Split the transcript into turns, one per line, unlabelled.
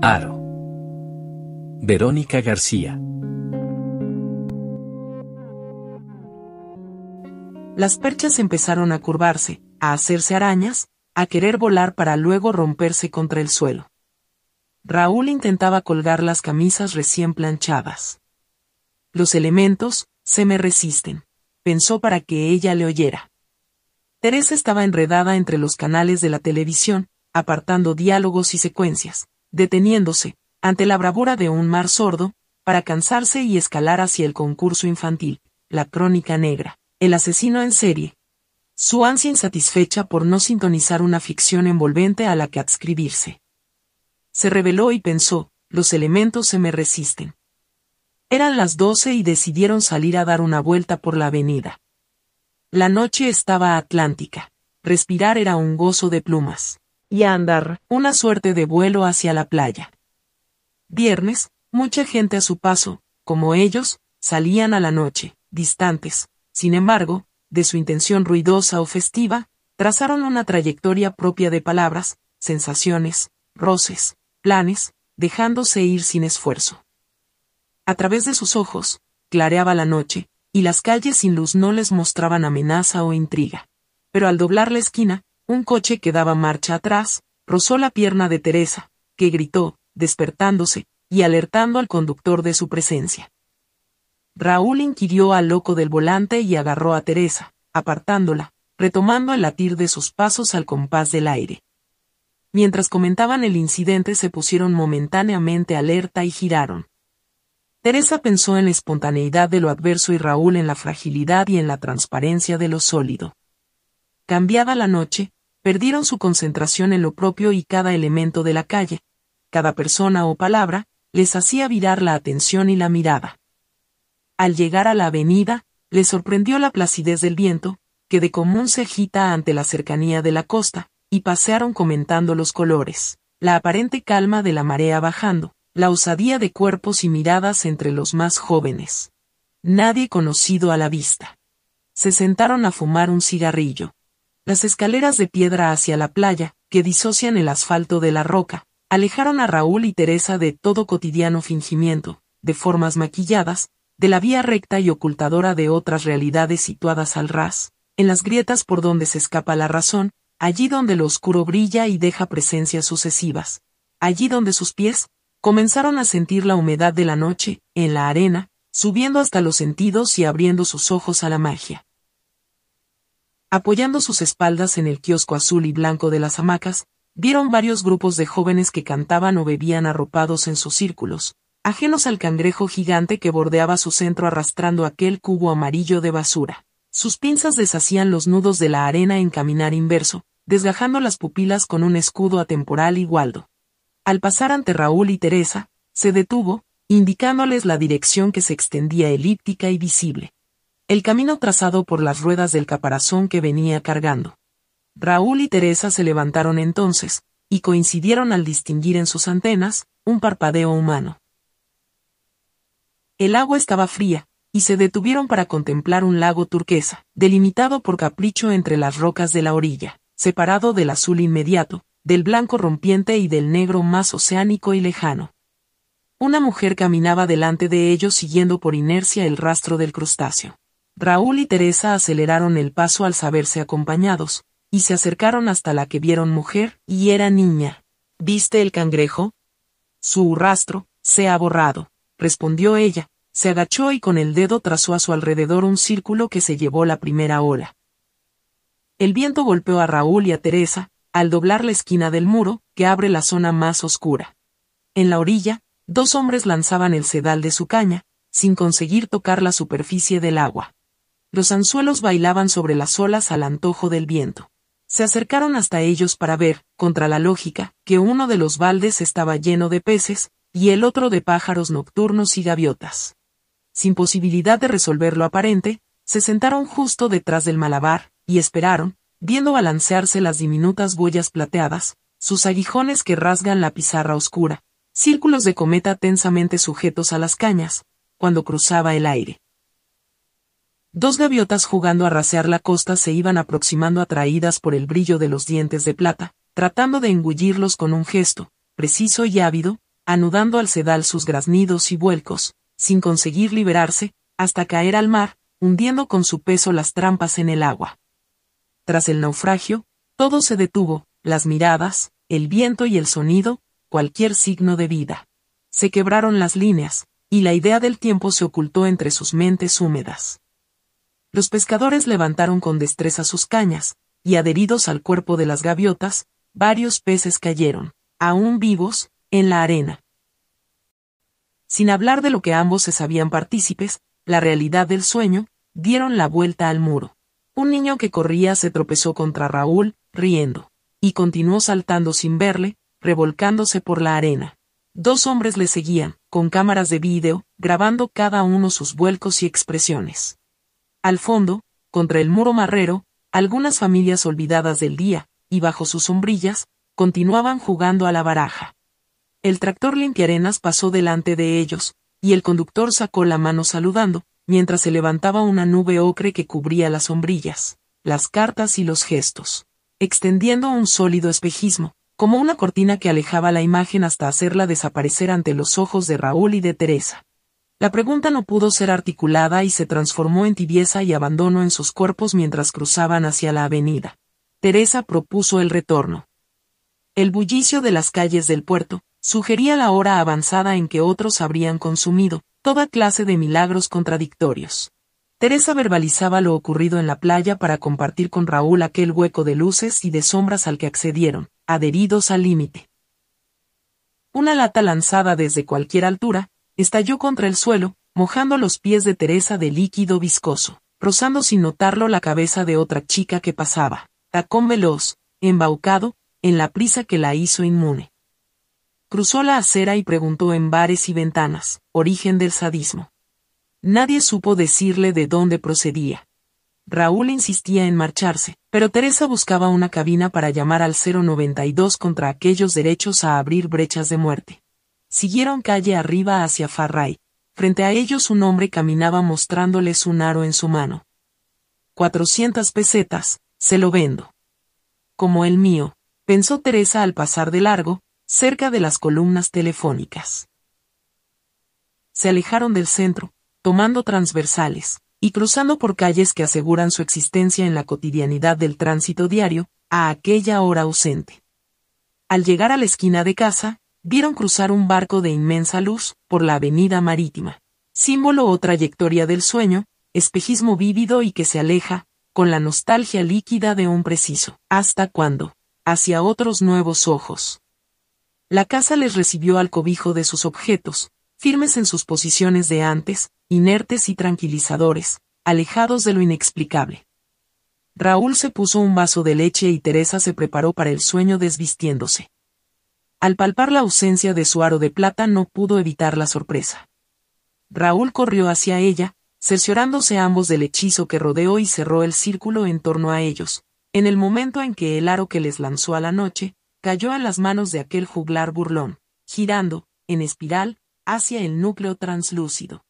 Aro. Verónica García. Las perchas empezaron a curvarse, a hacerse arañas, a querer volar para luego romperse contra el suelo. Raúl intentaba colgar las camisas recién planchadas. Los elementos, se me resisten. Pensó para que ella le oyera. Teresa estaba enredada entre los canales de la televisión, apartando diálogos y secuencias, deteniéndose, ante la bravura de un mar sordo, para cansarse y escalar hacia el concurso infantil, la crónica negra, el asesino en serie. Su ansia insatisfecha por no sintonizar una ficción envolvente a la que adscribirse. Se reveló y pensó, los elementos se me resisten. Eran las doce y decidieron salir a dar una vuelta por la avenida. La noche estaba atlántica. Respirar era un gozo de plumas. Y andar, una suerte de vuelo hacia la playa. Viernes, mucha gente a su paso, como ellos, salían a la noche, distantes. Sin embargo, de su intención ruidosa o festiva, trazaron una trayectoria propia de palabras, sensaciones, roces, planes, dejándose ir sin esfuerzo. A través de sus ojos, clareaba la noche, y las calles sin luz no les mostraban amenaza o intriga. Pero al doblar la esquina, un coche que daba marcha atrás, rozó la pierna de Teresa, que gritó, despertándose, y alertando al conductor de su presencia. Raúl inquirió al loco del volante y agarró a Teresa, apartándola, retomando el latir de sus pasos al compás del aire. Mientras comentaban el incidente se pusieron momentáneamente alerta y giraron. Teresa pensó en la espontaneidad de lo adverso y Raúl en la fragilidad y en la transparencia de lo sólido. Cambiada la noche, perdieron su concentración en lo propio y cada elemento de la calle, cada persona o palabra, les hacía virar la atención y la mirada. Al llegar a la avenida, les sorprendió la placidez del viento, que de común se agita ante la cercanía de la costa, y pasearon comentando los colores, la aparente calma de la marea bajando, la osadía de cuerpos y miradas entre los más jóvenes. Nadie conocido a la vista. Se sentaron a fumar un cigarrillo. Las escaleras de piedra hacia la playa, que disocian el asfalto de la roca, alejaron a Raúl y Teresa de todo cotidiano fingimiento, de formas maquilladas, de la vía recta y ocultadora de otras realidades situadas al ras, en las grietas por donde se escapa la razón, allí donde lo oscuro brilla y deja presencias sucesivas, allí donde sus pies, Comenzaron a sentir la humedad de la noche, en la arena, subiendo hasta los sentidos y abriendo sus ojos a la magia. Apoyando sus espaldas en el kiosco azul y blanco de las hamacas, vieron varios grupos de jóvenes que cantaban o bebían arropados en sus círculos, ajenos al cangrejo gigante que bordeaba su centro arrastrando aquel cubo amarillo de basura. Sus pinzas deshacían los nudos de la arena en caminar inverso, desgajando las pupilas con un escudo atemporal y gualdo. Al pasar ante Raúl y Teresa, se detuvo, indicándoles la dirección que se extendía elíptica y visible. El camino trazado por las ruedas del caparazón que venía cargando. Raúl y Teresa se levantaron entonces, y coincidieron al distinguir en sus antenas, un parpadeo humano. El agua estaba fría, y se detuvieron para contemplar un lago turquesa, delimitado por capricho entre las rocas de la orilla, separado del azul inmediato, del blanco rompiente y del negro más oceánico y lejano. Una mujer caminaba delante de ellos siguiendo por inercia el rastro del crustáceo. Raúl y Teresa aceleraron el paso al saberse acompañados, y se acercaron hasta la que vieron mujer, y era niña. ¿Viste el cangrejo? Su rastro, se ha borrado, respondió ella, se agachó y con el dedo trazó a su alrededor un círculo que se llevó la primera ola. El viento golpeó a Raúl y a Teresa, al doblar la esquina del muro, que abre la zona más oscura. En la orilla, dos hombres lanzaban el sedal de su caña, sin conseguir tocar la superficie del agua. Los anzuelos bailaban sobre las olas al antojo del viento. Se acercaron hasta ellos para ver, contra la lógica, que uno de los baldes estaba lleno de peces, y el otro de pájaros nocturnos y gaviotas. Sin posibilidad de resolver lo aparente, se sentaron justo detrás del malabar, y esperaron, viendo balancearse las diminutas huellas plateadas, sus aguijones que rasgan la pizarra oscura, círculos de cometa tensamente sujetos a las cañas, cuando cruzaba el aire. Dos gaviotas jugando a rasear la costa se iban aproximando atraídas por el brillo de los dientes de plata, tratando de engullirlos con un gesto, preciso y ávido, anudando al sedal sus graznidos y vuelcos, sin conseguir liberarse, hasta caer al mar, hundiendo con su peso las trampas en el agua. Tras el naufragio, todo se detuvo, las miradas, el viento y el sonido, cualquier signo de vida. Se quebraron las líneas, y la idea del tiempo se ocultó entre sus mentes húmedas. Los pescadores levantaron con destreza sus cañas, y adheridos al cuerpo de las gaviotas, varios peces cayeron, aún vivos, en la arena. Sin hablar de lo que ambos se sabían partícipes, la realidad del sueño, dieron la vuelta al muro. Un niño que corría se tropezó contra Raúl, riendo, y continuó saltando sin verle, revolcándose por la arena. Dos hombres le seguían, con cámaras de vídeo, grabando cada uno sus vuelcos y expresiones. Al fondo, contra el muro marrero, algunas familias olvidadas del día, y bajo sus sombrillas, continuaban jugando a la baraja. El tractor limpiarenas pasó delante de ellos, y el conductor sacó la mano saludando, mientras se levantaba una nube ocre que cubría las sombrillas, las cartas y los gestos, extendiendo un sólido espejismo, como una cortina que alejaba la imagen hasta hacerla desaparecer ante los ojos de Raúl y de Teresa. La pregunta no pudo ser articulada y se transformó en tibieza y abandono en sus cuerpos mientras cruzaban hacia la avenida. Teresa propuso el retorno. El bullicio de las calles del puerto sugería la hora avanzada en que otros habrían consumido, toda clase de milagros contradictorios. Teresa verbalizaba lo ocurrido en la playa para compartir con Raúl aquel hueco de luces y de sombras al que accedieron, adheridos al límite. Una lata lanzada desde cualquier altura, estalló contra el suelo, mojando los pies de Teresa de líquido viscoso, rozando sin notarlo la cabeza de otra chica que pasaba, tacón veloz, embaucado, en la prisa que la hizo inmune. Cruzó la acera y preguntó en bares y ventanas, origen del sadismo. Nadie supo decirle de dónde procedía. Raúl insistía en marcharse, pero Teresa buscaba una cabina para llamar al 092 contra aquellos derechos a abrir brechas de muerte. Siguieron calle arriba hacia Farray. Frente a ellos un hombre caminaba mostrándoles un aro en su mano. «Cuatrocientas pesetas, se lo vendo. Como el mío, pensó Teresa al pasar de largo, cerca de las columnas telefónicas. Se alejaron del centro, tomando transversales, y cruzando por calles que aseguran su existencia en la cotidianidad del tránsito diario, a aquella hora ausente. Al llegar a la esquina de casa, vieron cruzar un barco de inmensa luz por la avenida marítima, símbolo o trayectoria del sueño, espejismo vívido y que se aleja, con la nostalgia líquida de un preciso, hasta cuando, hacia otros nuevos ojos. La casa les recibió al cobijo de sus objetos, firmes en sus posiciones de antes, inertes y tranquilizadores, alejados de lo inexplicable. Raúl se puso un vaso de leche y Teresa se preparó para el sueño desvistiéndose. Al palpar la ausencia de su aro de plata no pudo evitar la sorpresa. Raúl corrió hacia ella, cerciorándose ambos del hechizo que rodeó y cerró el círculo en torno a ellos, en el momento en que el aro que les lanzó a la noche, cayó a las manos de aquel juglar burlón, girando, en espiral, hacia el núcleo translúcido.